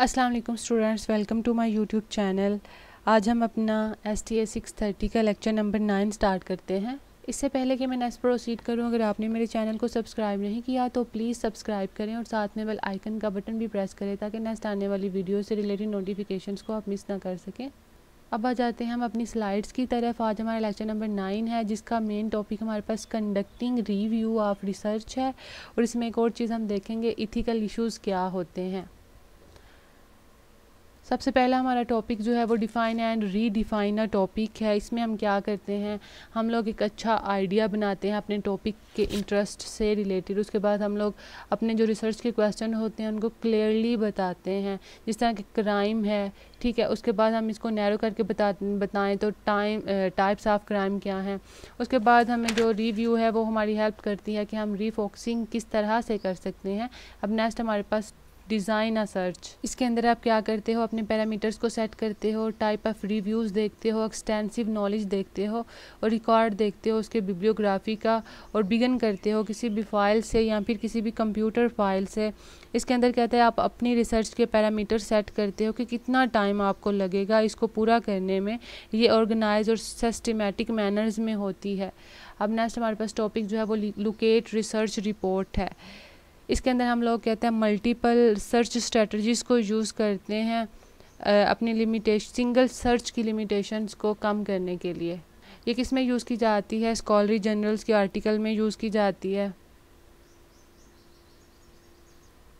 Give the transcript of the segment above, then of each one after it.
Aslam students welcome to my YouTube channel आज हम अपना S T S six thirty का लेक्चर नंबर नाइन स्टार्ट करते हैं इससे पहले कि मैं नेक्स्ट प्रोसीड करूं अगर आपने मेरे चैनल को सब्सक्राइब नहीं किया तो प्लीज़ सब्सक्राइब करें और साथ में बेल आइकन का बटन भी प्रेस करें ताकि नेक्स्ट आने वाली वीडियो से रिलेटेड नोटिफिकेशन को आप मिस ना कर सकें अब आ जाते हैं हम अपनी स्लाइड्स की तरफ आज हमारा लेक्चर नंबर नाइन है जिसका मेन टॉपिक हमारे पास कंडक्टिंग रिव्यू ऑफ रिसर्च है और इसमें एक और चीज़ हम देखेंगे इथिकल इशूज़ क्या होते हैं सबसे पहला हमारा टॉपिक जो है वो define and redefine a topic है इसमें हम क्या करते हैं हम लोग एक अच्छा आइडिया बनाते हैं अपने टॉपिक के इंटरेस्ट से रिलेटेड उसके बाद हम लोग अपने जो रिसर्च के क्वेश्चन होते हैं उनको क्लियरली बताते हैं जिस तरह के क्राइम है ठीक है उसके बाद हम इसको नैरो करके बता बताएं तो टाइम टाइप्स ऑफ क्राइम क्या हैं उसके बाद हमें जो रिव्यू है वो हमारी हेल्प करती है कि हम रीफोकसिंग किस तरह से कर सकते हैं अब नेक्स्ट हमारे पास डिज़ाइन आ सर्च इसके अंदर आप क्या करते हो अपने पैरामीटर्स को सेट करते हो टाइप ऑफ रिव्यूज़ देखते हो एक्सटेंसिव नॉलेज देखते हो और रिकॉर्ड देखते हो उसके बिब्लियोग्राफी का और बिगन करते हो किसी भी फाइल से या फिर किसी भी कंप्यूटर फाइल से इसके अंदर कहते हैं आप अपनी रिसर्च के पैरामीटर सेट करते हो कि कितना टाइम आपको लगेगा इसको पूरा करने में ये ऑर्गेनाइज और सिस्टमेटिक मैनर्स में होती है अब नेक्स्ट हमारे पास टॉपिक जो है वो लुकेट रिसर्च रिपोर्ट है इसके अंदर हम लोग कहते हैं मल्टीपल सर्च स्ट्रेटजीज़ को यूज़ करते हैं अपनी लिमिटेशन सिंगल सर्च की लिमिटेशंस को कम करने के लिए ये किस में यूज़ की जाती है स्कॉलरी जर्नल्स के आर्टिकल में यूज़ की जाती है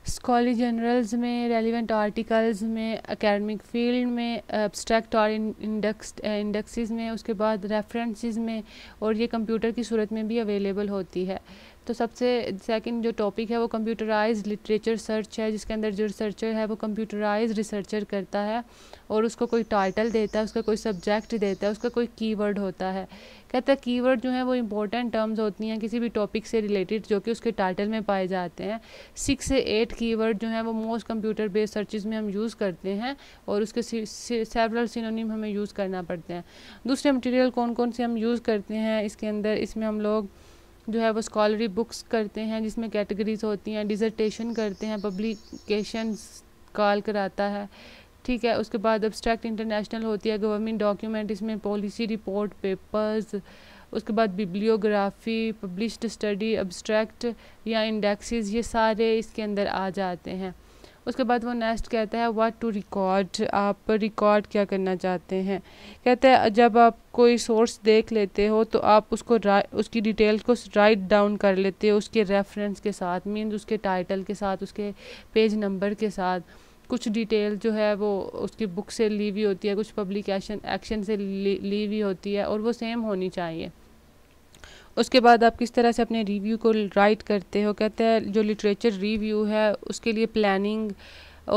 स्कॉलरी जनरल्स में रेलिवेंट आर्टिकल्स में एकेडमिक फील्ड में एब्स्ट्रैक्ट और इंडक्स इंडेक्सेस में उसके बाद रेफरेंसेस में और ये कंप्यूटर की सूरत में भी अवेलेबल होती है तो सबसे सेकंड जो टॉपिक है वो कंप्यूटराइज लिटरेचर सर्च है जिसके अंदर जो रिसर्चर है वो कंप्यूटराइज रिसर्चर करता है और उसको कोई टाइटल देता है उसका कोई सब्जेक्ट देता है उसका कोई कीवर्ड होता है कहता है कीवर्ड जो है वो इंपॉर्टेंट टर्म्स होती हैं किसी भी टॉपिक से रिलेटेड जो कि उसके टाइटल में पाए जाते हैं सिक्स से एट कीवर्ड जो हैं वो मोस्ट कंप्यूटर बेस्ड सर्चेज में हम यूज़ करते हैं और उसके सेवरल सिनोनिम हमें यूज़ करना पड़ते हैं दूसरे मटेरियल कौन कौन से हम यूज़ करते हैं इसके अंदर इसमें हम लोग जो है वो स्कॉलरी बुक्स करते हैं जिसमें कैटेगरीज होती हैं डिजर्टेशन करते हैं पब्लिकेशन कॉल कराता है ठीक है उसके बाद अब्स्ट्रैक्ट इंटरनेशनल होती है गवर्नमेंट डॉक्यूमेंट इसमें पॉलिसी रिपोर्ट पेपर्स उसके बाद बिब्लियोग्राफी पब्लिश्ड स्टडी अब्स्ट्रैक्ट या इंडेक्सेस ये सारे इसके अंदर आ जाते हैं उसके बाद वो नेक्स्ट कहता है व्हाट टू रिकॉर्ड आप रिकॉर्ड क्या करना चाहते हैं कहते हैं जब आप कोई सोर्स देख लेते हो तो आप उसको उसकी डिटेल को राइट डाउन कर लेते हो उसके रेफरेंस के साथ मीन्स उसके टाइटल के साथ उसके पेज नंबर के साथ कुछ डिटेल जो है वो उसकी बुक से ली हुई होती है कुछ पब्लिकेशन एक्शन से ली हुई होती है और वो सेम होनी चाहिए उसके बाद आप किस तरह से अपने रिव्यू को राइट करते हो कहते हैं जो लिटरेचर रिव्यू है उसके लिए प्लानिंग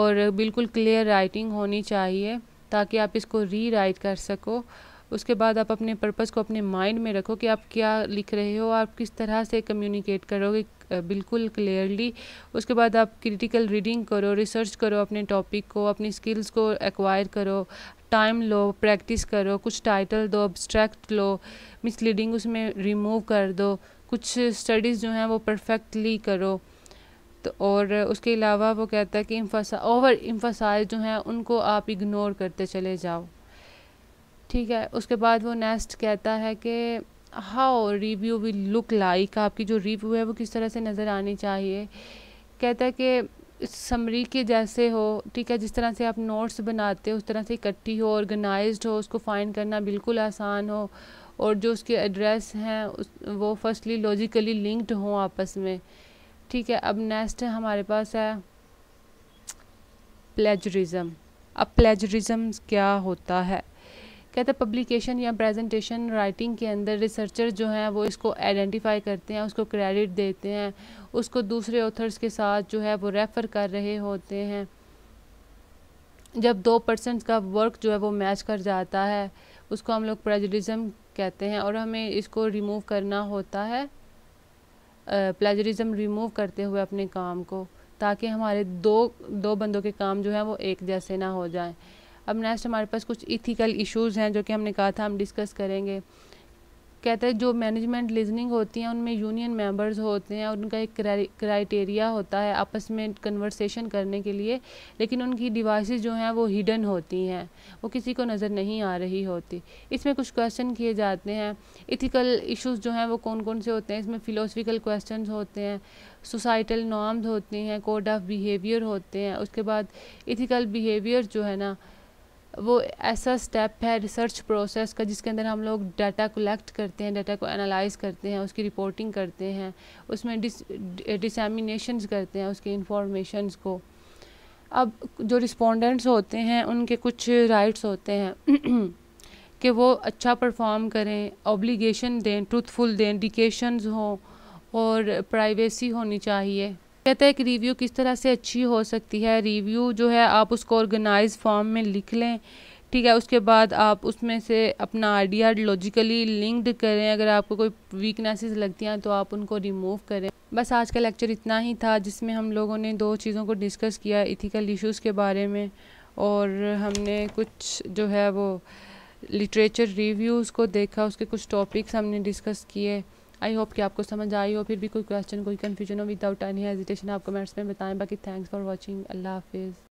और बिल्कुल क्लियर राइटिंग होनी चाहिए ताकि आप इसको री राइट कर सको उसके बाद आप अपने पर्पस को अपने माइंड में रखो कि आप क्या लिख रहे हो आप किस तरह से कम्युनिकेट करोगे बिल्कुल क्लियरली उसके बाद आप क्रिटिकल रीडिंग करो रिसर्च करो अपने टॉपिक को अपनी स्किल्स को एक्वायर करो टाइम लो प्रैक्टिस करो कुछ टाइटल दो अब्स्ट्रैक्ट लो मिसलीडिंग उसमें रिमूव कर दो कुछ स्टडीज़ जो हैं वो परफेक्टली करो तो और उसके अलावा वो कहता है कि ओवर इम्फसाइज जो हैं उनको आप इग्नोर करते चले जाओ ठीक है उसके बाद वो नेक्स्ट कहता है कि how review will look like आपकी जो रिव्यू है वो किस तरह से नज़र आनी चाहिए कहता है कि समरी के जैसे हो ठीक है जिस तरह से आप नोट्स बनाते हो उस तरह से इकट्ठी हो ऑर्गेनाइज्ड हो उसको फाइंड करना बिल्कुल आसान हो और जो उसके एड्रेस हैं उस वो फर्स्टली लॉजिकली लिंक्ड हों आपस में ठीक है अब नेक्स्ट हमारे पास है प्लेजरिज़म अब प्लेजरिज्म क्या होता है कहते पब्लिकेशन या प्रेजेंटेशन राइटिंग के अंदर रिसर्चर जो हैं वो इसको आइडेंटिफाई करते हैं उसको क्रेडिट देते हैं उसको दूसरे ऑथर्स के साथ जो है वो रेफ़र कर रहे होते हैं जब दो परसेंट का वर्क जो है वो मैच कर जाता है उसको हम लोग प्लेजरिज़म कहते हैं और हमें इसको रिमूव करना होता है प्लेजरिज़म रिमूव करते हुए अपने काम को ताकि हमारे दो दो बंदों के काम जो हैं वो एक जैसे ना हो जाएं अब नेक्स्ट हमारे पास कुछ इथिकल इश्यूज़ हैं जो कि हमने कहा था हम डिस्कस करेंगे कहते हैं जो मैनेजमेंट लिजनिंग होती हैं उनमें यूनियन मेंबर्स होते हैं और उनका एक क्राइटेरिया होता है आपस में कन्वर्सेशन करने के लिए लेकिन उनकी डिवाइसेस जो हैं वो हिडन होती हैं वो किसी को नज़र नहीं आ रही होती इसमें कुछ क्वेश्चन किए जाते हैं इथिकल इश्यूज जो हैं वो कौन कौन से होते हैं इसमें फ़िलोसफिकल क्वेश्चन होते हैं सोसाइटल नॉर्म्स होती हैं कोड ऑफ बिहेवियर होते हैं उसके बाद इथिकल बिहेवियर जो है ना वो ऐसा स्टेप है रिसर्च प्रोसेस का जिसके अंदर हम लोग डाटा कलेक्ट करते हैं डाटा को एनालाइज करते हैं उसकी रिपोर्टिंग करते हैं उसमें डिस डिसमिनेशन करते हैं उसकी इंफॉर्मेशंस को अब जो रिस्पोंडेंट्स होते हैं उनके कुछ राइट्स होते हैं कि वो अच्छा परफॉर्म करें ऑब्लिगेशन दें ट्रूथफुल दें डिकेशंस हों और प्राइवेसी होनी चाहिए कहते हैं कि रिव्यू किस तरह से अच्छी हो सकती है रिव्यू जो है आप उसको ऑर्गेनाइज फॉर्म में लिख लें ठीक है उसके बाद आप उसमें से अपना आइडिया लॉजिकली लिंक्ड करें अगर आपको कोई वीकनेसेस लगती हैं तो आप उनको रिमूव करें बस आज का लेक्चर इतना ही था जिसमें हम लोगों ने दो चीज़ों को डिस्कस किया इथिकल इश्यूज़ के बारे में और हमने कुछ जो है वो लिटरेचर रिव्यूज़ को देखा उसके कुछ टॉपिक्स हमने डिस्कस किए आई होप कि आपको समझ आई हो फिर भी कोई क्वेश्चन कोई कन्फ्यूजन हो विदाउट एनी हेजिटेशन आप कमेंट्स में बताएं बाकी थैंक्स फॉर वॉचिंग अल्लाह हाफिज़